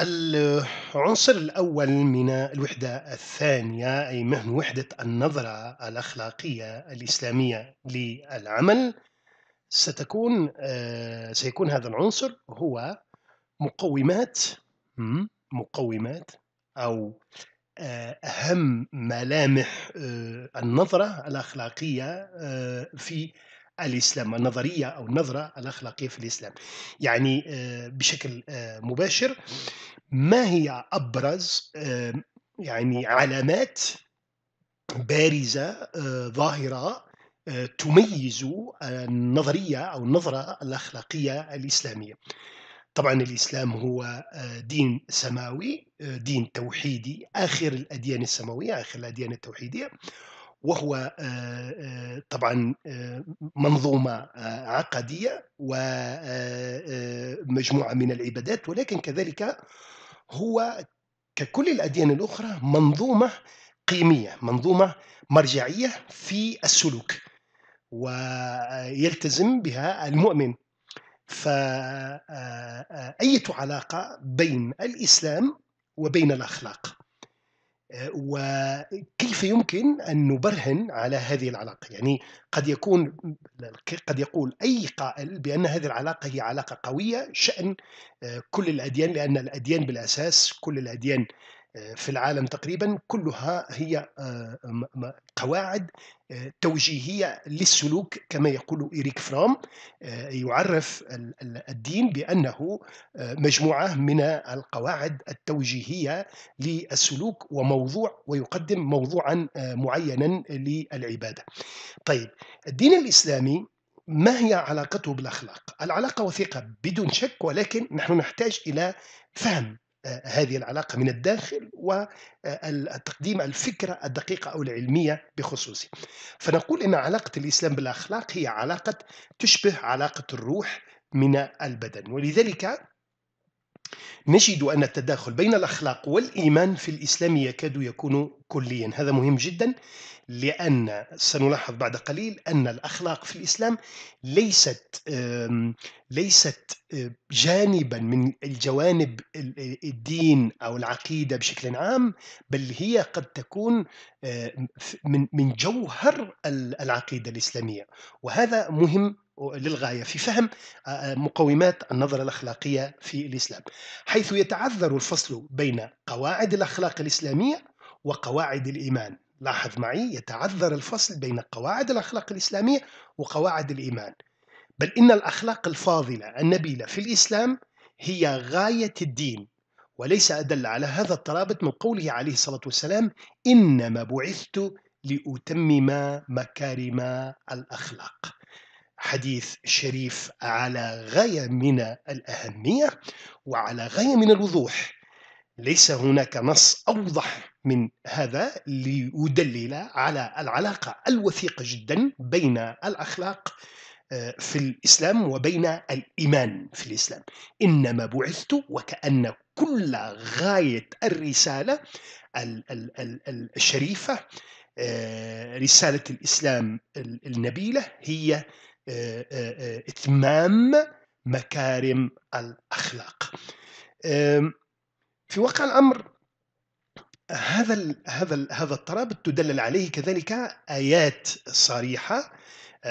العنصر الأول من الوحدة الثانية أي مهم وحدة النظرة الأخلاقية الإسلامية للعمل ستكون آه، سيكون هذا العنصر هو مقومات مقومات أو آه، أهم ملامح آه، النظرة الأخلاقية في الإسلام النظرية أو النظرة الأخلاقية في الإسلام يعني آه، بشكل آه، مباشر ما هي أبرز يعني علامات بارزة آه، ظاهرة تميز النظرية أو النظرة الأخلاقية الإسلامية طبعا الإسلام هو دين سماوي دين توحيدي آخر الأديان السماوية آخر الأديان التوحيدية وهو آه، آه، طبعا آه، منظومه عقديه ومجموعه من العبادات ولكن كذلك هو ككل الاديان الاخرى منظومه قيميه منظومه مرجعيه في السلوك ويلتزم بها المؤمن فأية علاقة بين الإسلام وبين الأخلاق وكيف يمكن أن نبرهن على هذه العلاقة يعني قد يكون قد يقول أي قائل بأن هذه العلاقة هي علاقة قوية شأن آه، كل الأديان لأن الأديان بالأساس كل الأديان في العالم تقريبا كلها هي آه، قواعد آه، توجيهية للسلوك كما يقول إريك فرام آه، يعرف الدين بأنه مجموعة من القواعد التوجيهية للسلوك وموضوع ويقدم موضوعا معينا للعبادة طيب الدين الإسلامي ما هي علاقته بالأخلاق؟ العلاقة وثيقة بدون شك ولكن نحن نحتاج إلى فهم هذه العلاقة من الداخل وتقديم الفكرة الدقيقة أو العلمية بخصوصه فنقول إن علاقة الإسلام بالأخلاق هي علاقة تشبه علاقة الروح من البدن ولذلك نجد أن التداخل بين الأخلاق والإيمان في الإسلام يكاد يكون كليا هذا مهم جدا لأن سنلاحظ بعد قليل أن الأخلاق في الإسلام ليست ليست جانبا من الجوانب الدين أو العقيدة بشكل عام بل هي قد تكون من من جوهر العقيدة الإسلامية وهذا مهم للغاية في فهم مقومات النظرة الأخلاقية في الإسلام حيث يتعذر الفصل بين قواعد الأخلاق الإسلامية وقواعد الإيمان لاحظ معي يتعذر الفصل بين قواعد الأخلاق الإسلامية وقواعد الإيمان بل إن الأخلاق الفاضلة النبيلة في الإسلام هي غاية الدين وليس أدل على هذا الترابط من قوله عليه الصلاة والسلام إنما بعثت لأتمم مكارم الأخلاق حديث شريف على غاية من الأهمية وعلى غاية من الوضوح ليس هناك نص أوضح من هذا ليدلل على العلاقة الوثيقة جدا بين الأخلاق آه، في الإسلام وبين الإيمان في الإسلام إنما بعثت وكأن كل غاية الرسالة الشريفة آه، رسالة الإسلام النبيلة هي آه، إتمام مكارم الأخلاق في واقع الأمر هذا الـ هذا الـ هذا الترابط تدلل عليه كذلك آيات صريحة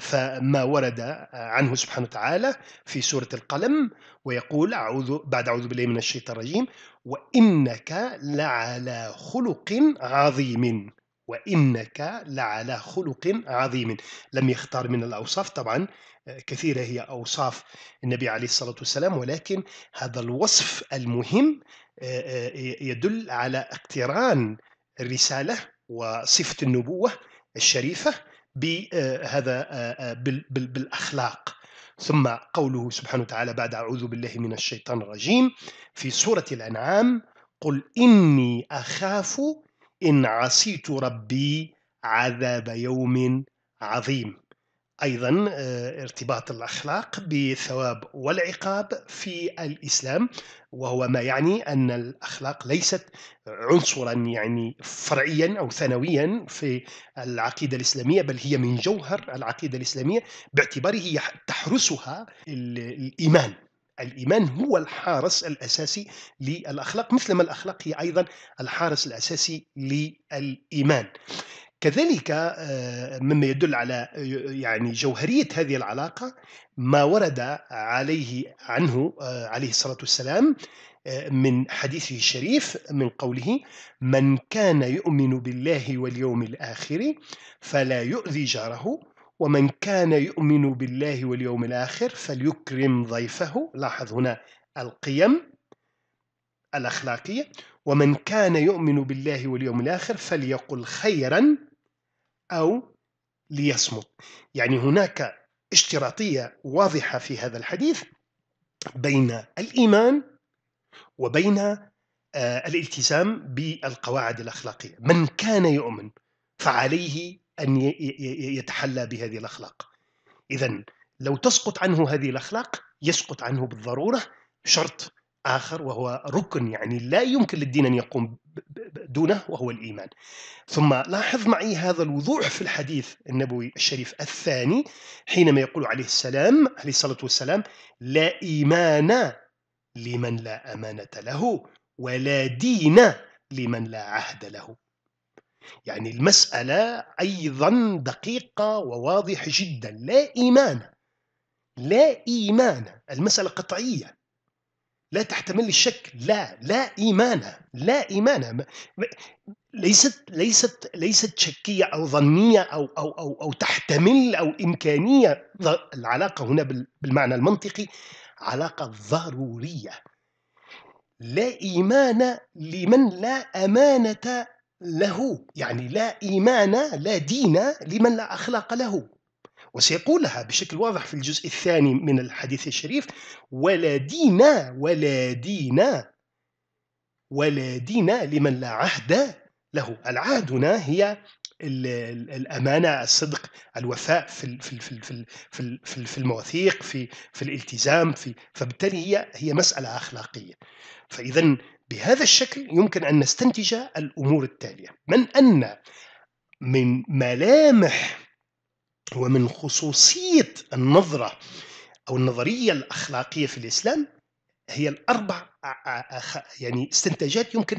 فما ورد عنه سبحانه وتعالى في سورة القلم ويقول أعوذ بعد أعوذ بالله من الشيطان الرجيم وإنك لعلى خلق عظيم وإنك لعلى خلق عظيم لم يختار من الأوصاف طبعا كثيرة هي أوصاف النبي عليه الصلاة والسلام ولكن هذا الوصف المهم يدل على اقتران الرسالة وصفة النبوة الشريفة بهذا بالأخلاق ثم قوله سبحانه وتعالى بعد أعوذ بالله من الشيطان الرجيم في سورة الأنعام قل إني أخاف إن عصيت ربي عذاب يوم عظيم أيضا آه، ارتباط الأخلاق بالثواب والعقاب في الإسلام وهو ما يعني أن الأخلاق ليست عنصرا يعني فرعيا أو ثانويا في العقيدة الإسلامية بل هي من جوهر العقيدة الإسلامية باعتباره تحرسها الإيمان الإيمان هو الحارس الأساسي للأخلاق مثلما الأخلاق هي أيضا الحارس الأساسي للإيمان كذلك آه، مما يدل على يعني جوهرية هذه العلاقة ما ورد عليه عنه آه، عليه الصلاة والسلام آه، من حديثه الشريف من قوله من كان يؤمن بالله واليوم الآخر فلا يؤذي جاره ومن كان يؤمن بالله واليوم الآخر فليكرم ضيفه لاحظ هنا القيم الأخلاقية ومن كان يؤمن بالله واليوم الآخر فليقل خيرا أو ليصمت يعني هناك اشتراطية واضحة في هذا الحديث بين الإيمان وبين آه، الالتزام بالقواعد الأخلاقية من كان يؤمن فعليه أن يتحلى بهذه الأخلاق إذا لو تسقط عنه هذه الأخلاق يسقط عنه بالضرورة شرط آخر وهو ركن يعني لا يمكن للدين أن يقوم دونه وهو الإيمان ثم لاحظ معي هذا الوضوح في الحديث النبوي الشريف الثاني حينما يقول عليه السلام عليه الصلاة والسلام لا إيمان لمن لا أمانة له ولا دين لمن لا عهد له يعني المسألة أيضا دقيقة وواضحة جدا لا إيمان لا إيمان المسألة قطعية لا تحتمل الشك لا لا إيمان لا إيمان ليست ليست ليست شكية أو ظنية أو أو أو أو تحتمل أو إمكانية العلاقة هنا بالمعنى المنطقي علاقة ضرورية لا إيمان لمن لا أمانة له يعني لا إيمان لا دين لمن لا أخلاق له وسيقولها بشكل واضح في الجزء الثاني من الحديث الشريف ولا دين ولا دين ولا دين لمن لا عهد له العهد هنا هي الامانه الصدق الوفاء في في في في في المواثيق في في الالتزام في فبالتالي هي هي مساله اخلاقيه فاذا بهذا الشكل يمكن أن نستنتج الأمور التالية من أن من ملامح ومن خصوصية النظرة أو النظرية الأخلاقية في الإسلام هي الأربع يعني استنتاجات يمكن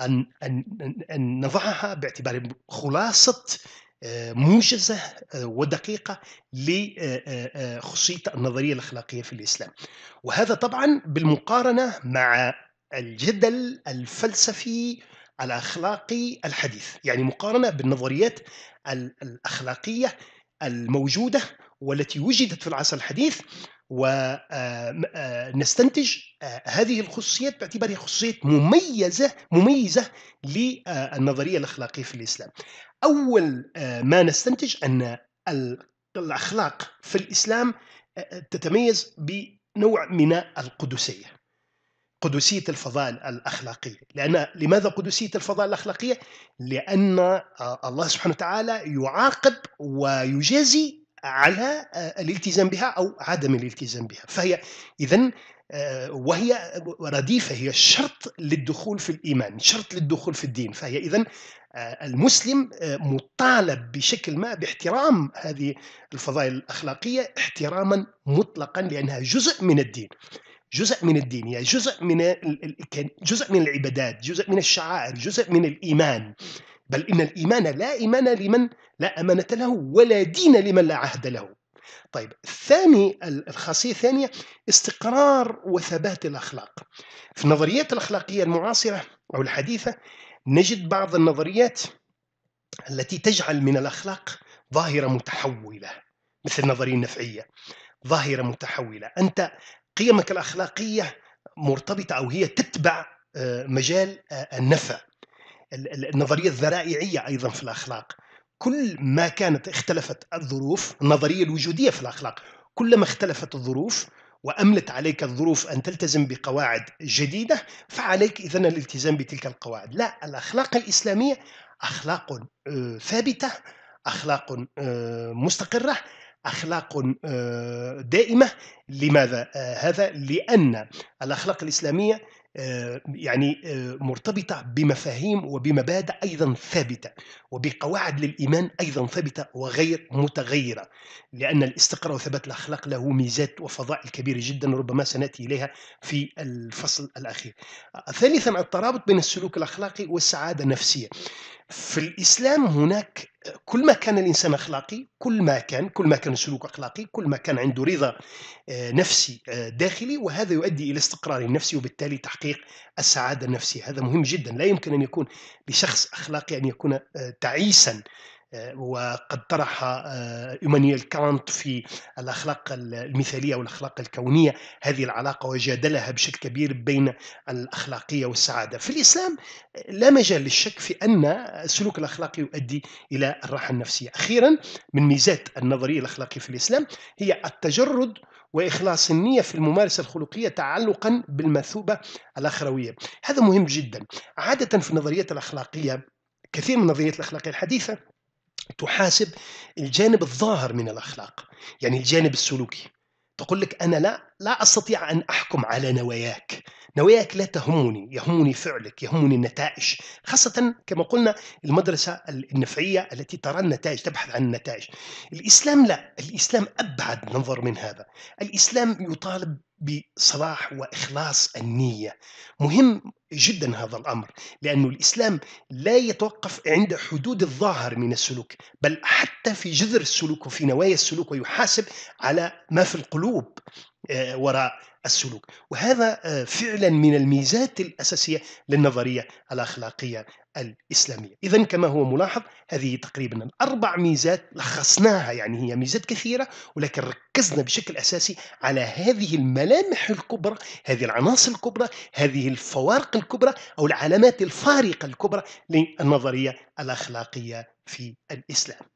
أن أن أن نضعها باعتبار خلاصة آه، موجزة آه، ودقيقة لخصوصية آه، النظرية الأخلاقية في الإسلام وهذا طبعا بالمقارنة مع الجدل الفلسفي الاخلاقي الحديث، يعني مقارنه بالنظريات الاخلاقيه الموجوده والتي وجدت في العصر الحديث ونستنتج آه، آه، آه، هذه الخصوصيات باعتبارها خصوصيات مميزه مميزه للنظريه الاخلاقيه في الاسلام. اول ما نستنتج ان الاخلاق في الاسلام تتميز بنوع من القدسيه. قدسية الفضائل الأخلاقية لأن لماذا قدسية الفضائل الأخلاقية؟ لأن آه، الله سبحانه وتعالى يعاقب ويجازي على آه، الالتزام بها أو عدم الالتزام بها فهي إذا آه، وهي رديفة هي شرط للدخول في الإيمان شرط للدخول في الدين فهي إذا المسلم مطالب بشكل ما باحترام هذه الفضائل الأخلاقية احتراما مطلقا لأنها جزء من الدين جزء من الدين يعني جزء من جزء من العبادات جزء من الشعائر جزء من الإيمان بل إن الإيمان لا إيمان لمن لا أمانة له ولا دين لمن لا عهد له طيب الثاني الخاصية الثانية استقرار وثبات الأخلاق في النظريات الأخلاقية المعاصرة أو الحديثة نجد بعض النظريات التي تجعل من الأخلاق ظاهرة متحولة مثل النظرية النفعية ظاهرة متحولة أنت قيمك الاخلاقيه مرتبطه او هي تتبع آه، مجال آه، النفع النظريه الذرائعيه ايضا في الاخلاق كل ما كانت اختلفت الظروف النظريه الوجوديه في الاخلاق كلما اختلفت الظروف واملت عليك الظروف ان تلتزم بقواعد جديده فعليك اذا الالتزام بتلك القواعد لا الاخلاق الاسلاميه اخلاق آه، ثابته اخلاق مستقره أخلاق آه، دائمة لماذا؟ آه، هذا لأن الأخلاق الإسلامية آه، يعني مرتبطة بمفاهيم وبمبادئ أيضا ثابتة وبقواعد للإيمان أيضا ثابتة وغير متغيرة لأن الاستقرار وثبات الأخلاق له ميزات وفضائل كبيرة جدا ربما سنأتي إليها في الفصل الأخير ثالثا الترابط بين السلوك الأخلاقي والسعادة النفسية في الاسلام هناك كل ما كان الانسان اخلاقي كل ما كان كل ما كان سلوك اخلاقي كل ما كان عنده رضا آه، نفسي آه، داخلي وهذا يؤدي الى استقرار النفسي وبالتالي تحقيق السعاده النفسيه هذا مهم جدا لا يمكن ان يكون لشخص اخلاقي ان يكون آه، تعيسا وقد طرح آه، إيمانويل كانت في الأخلاق المثالية والأخلاق الكونية هذه العلاقة وجادلها بشكل كبير بين الأخلاقية والسعادة في الإسلام آه، لا مجال للشك في أن السلوك الأخلاقي يؤدي إلى الراحة النفسية أخيرا من ميزات النظرية الأخلاقية في الإسلام هي التجرد وإخلاص النية في الممارسة الخلقية تعلقا بالمثوبة الأخروية هذا مهم جدا عادة في النظريات الأخلاقية كثير من النظريات الأخلاقية الحديثة تحاسب الجانب الظاهر من الاخلاق يعني الجانب السلوكي تقول لك انا لا لا استطيع ان احكم على نواياك نواياك لا تهمني يهمني فعلك يهمني النتائج خاصة كما قلنا المدرسة النفعية التي ترى النتائج تبحث عن النتائج الإسلام لا الإسلام أبعد نظر من هذا الإسلام يطالب بصلاح واخلاص النيه مهم جدا هذا الامر لأن الاسلام لا يتوقف عند حدود الظاهر من السلوك بل حتى في جذر السلوك وفي نوايا السلوك ويحاسب على ما في القلوب آه، وراء السلوك وهذا آه، فعلا من الميزات الأساسية للنظرية الأخلاقية الإسلامية إذا كما هو ملاحظ هذه تقريبا الأربع ميزات لخصناها يعني هي ميزات كثيرة ولكن ركزنا بشكل أساسي على هذه الملامح الكبرى هذه العناصر الكبرى هذه الفوارق الكبرى أو العلامات الفارقة الكبرى للنظرية الأخلاقية في الإسلام